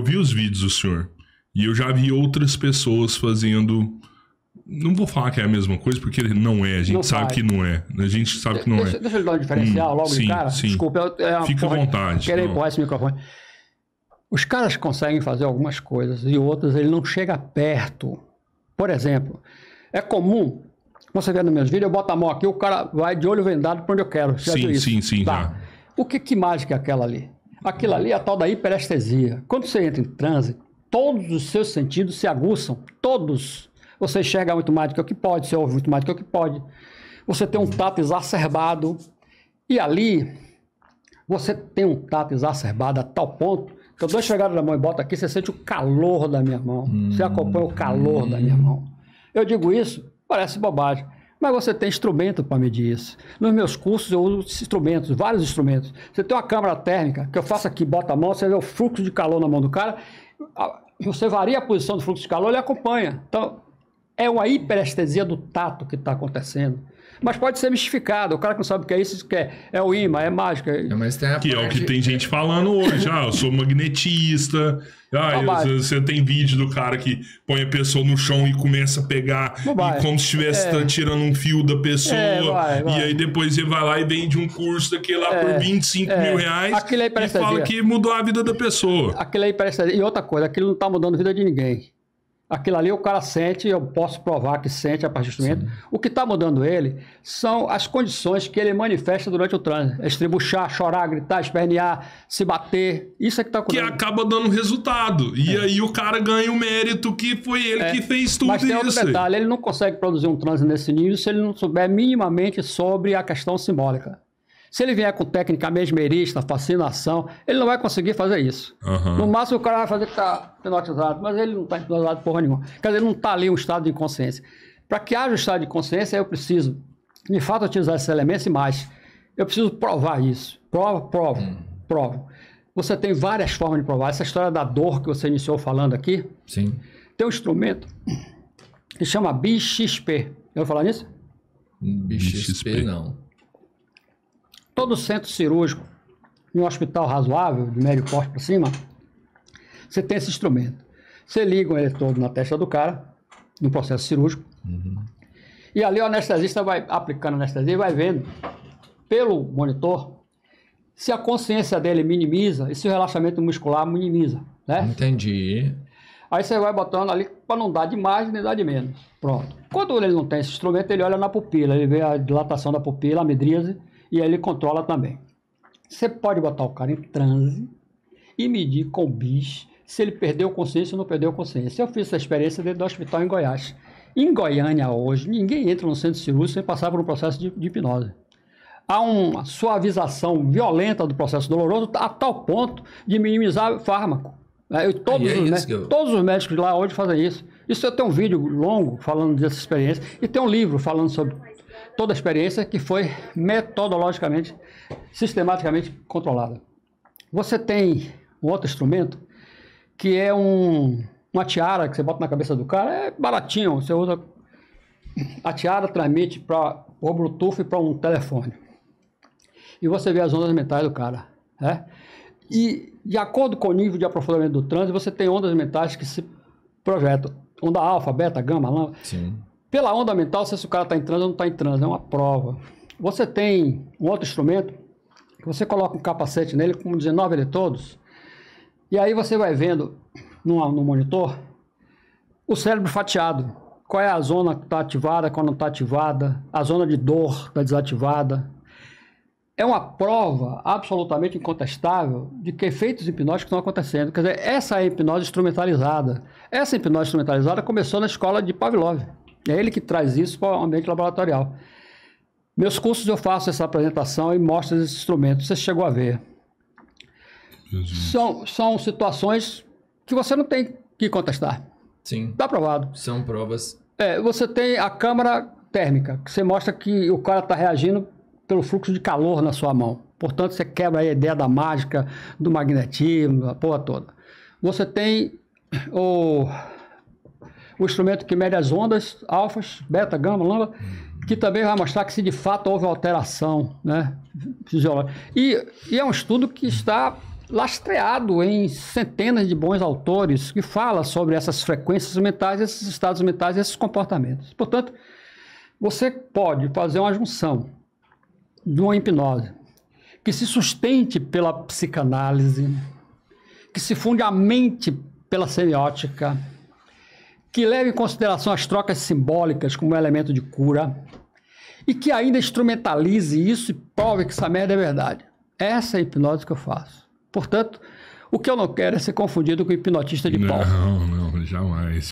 Eu vi os vídeos do senhor e eu já vi outras pessoas fazendo. Não vou falar que é a mesma coisa, porque não é, a gente não sabe faz. que não é. A gente sabe que não deixa, é. Deixa eu dar um hum, diferencial hum, logo sim, de cara. Sim. Desculpa, é uma Fica à vontade. Querem empurrar esse microfone. Os caras conseguem fazer algumas coisas e outras ele não chega perto. Por exemplo, é comum, você vê nos meus vídeos, eu boto a mão aqui, o cara vai de olho vendado para onde eu quero. sim, sim, sim, tá. Já. O que, que mágica é aquela ali? Aquilo ali é a tal da hiperestesia. Quando você entra em transe, todos os seus sentidos se aguçam, todos. Você enxerga muito mais do que o que pode, você ouve muito mais do que o que pode. Você tem um tato exacerbado. E ali, você tem um tato exacerbado a tal ponto que eu dou a chegada da mão e boto aqui, você sente o calor da minha mão. Você acompanha o calor da minha mão. Eu digo isso, parece bobagem. Mas você tem instrumento para medir isso. Nos meus cursos eu uso instrumentos, vários instrumentos. Você tem uma câmera térmica, que eu faço aqui, bota a mão, você vê o fluxo de calor na mão do cara, você varia a posição do fluxo de calor, ele acompanha. Então, é uma hiperestesia do tato que está acontecendo. Mas pode ser mistificado. O cara que não sabe o que é isso, que é, é o imã, é mágica. É, mas tem a que parte... é o que tem gente falando hoje. Ah, eu sou magnetista. Ah, você tem vídeo do cara que põe a pessoa no chão e começa a pegar e como se estivesse é. tirando um fio da pessoa. É, vai, vai. E aí depois ele vai lá e vende um curso daquele lá é. por 25 é. mil reais aquilo aí é e fala que mudou a vida da pessoa. Aquilo aí é parece. E outra coisa, aquilo não está mudando a vida de ninguém. Aquilo ali o cara sente, eu posso provar que sente a partir do momento. O que está mudando ele são as condições que ele manifesta durante o trânsito. É estribuchar, chorar, gritar, espernear, se bater. Isso é que está acontecendo. Que acaba dando resultado. E é. aí o cara ganha o mérito que foi ele é. que fez tudo isso. Mas tem isso. Outro detalhe, ele não consegue produzir um trânsito nesse nível se ele não souber minimamente sobre a questão simbólica. Se ele vier com técnica mesmerista, fascinação, ele não vai conseguir fazer isso. Uhum. No máximo o cara vai fazer que está hipnotizado, mas ele não está hipnotizado porra nenhuma. Quer dizer, ele não está ali um estado de inconsciência. Para que haja um estado de consciência, eu preciso, de fato, utilizar esses elementos e mais. Eu preciso provar isso. Prova, prova, hum. prova. Você tem várias formas de provar. Essa história da dor que você iniciou falando aqui. Sim. Tem um instrumento que chama BXP. Eu vou falar nisso? Hum, BXP, BXP. não todo centro cirúrgico, em um hospital razoável, de médio porte para cima, você tem esse instrumento. Você liga o um eletrodo na testa do cara, no processo cirúrgico, uhum. e ali o anestesista vai aplicando anestesia e vai vendo pelo monitor se a consciência dele minimiza e se o relaxamento muscular minimiza, né? Entendi. Aí você vai botando ali para não dar de mais nem dar de menos. Pronto. Quando ele não tem esse instrumento, ele olha na pupila, ele vê a dilatação da pupila, a medríase, e aí ele controla também. Você pode botar o cara em transe e medir com o bis se ele perdeu consciência ou não perdeu consciência. Eu fiz essa experiência dentro do hospital em Goiás. Em Goiânia hoje, ninguém entra no centro cirúrgico sem passar por um processo de, de hipnose há uma suavização violenta do processo doloroso a tal ponto de minimizar o fármaco. É, eu, todos, é os eu... todos, os médicos lá hoje fazem isso. Isso eu tenho um vídeo longo falando dessa experiência e tem um livro falando sobre, toda a experiência que foi metodologicamente, sistematicamente controlada. Você tem um outro instrumento que é um, uma tiara que você bota na cabeça do cara, é baratinho, você usa a tiara transmite para o Bluetooth para um telefone. E você vê as ondas mentais do cara, né? E de acordo com o nível de aprofundamento do trânsito, você tem ondas mentais que se projetam. Onda alfa, beta, gama, lambda. Sim. Pela onda mental, se o cara está em ou não está em é uma prova. Você tem um outro instrumento, que você coloca um capacete nele com 19 eletrodos, e aí você vai vendo no, no monitor o cérebro fatiado. Qual é a zona que está ativada, qual não está ativada, a zona de dor está desativada. É uma prova absolutamente incontestável de que efeitos hipnóticos estão acontecendo. Quer dizer, essa é a hipnose instrumentalizada. Essa hipnose instrumentalizada começou na escola de Pavlov. É ele que traz isso para o ambiente laboratorial. Meus cursos eu faço essa apresentação e mostro esses instrumentos. Você chegou a ver. São, são situações que você não tem que contestar. Sim. Está aprovado. São provas. É, você tem a câmara térmica, que você mostra que o cara está reagindo pelo fluxo de calor na sua mão. Portanto, você quebra a ideia da mágica, do magnetismo, a porra toda. Você tem o o instrumento que mede as ondas, alfas, beta, gama, lambda, que também vai mostrar que se de fato houve alteração né, fisiológica. E, e é um estudo que está lastreado em centenas de bons autores que fala sobre essas frequências mentais, esses estados mentais, esses comportamentos. Portanto, você pode fazer uma junção de uma hipnose que se sustente pela psicanálise, que se funde a mente pela semiótica, que leve em consideração as trocas simbólicas como elemento de cura e que ainda instrumentalize isso e prove que essa merda é verdade. Essa é a hipnose que eu faço. Portanto, o que eu não quero é ser confundido com hipnotista de pau. Não, não, jamais.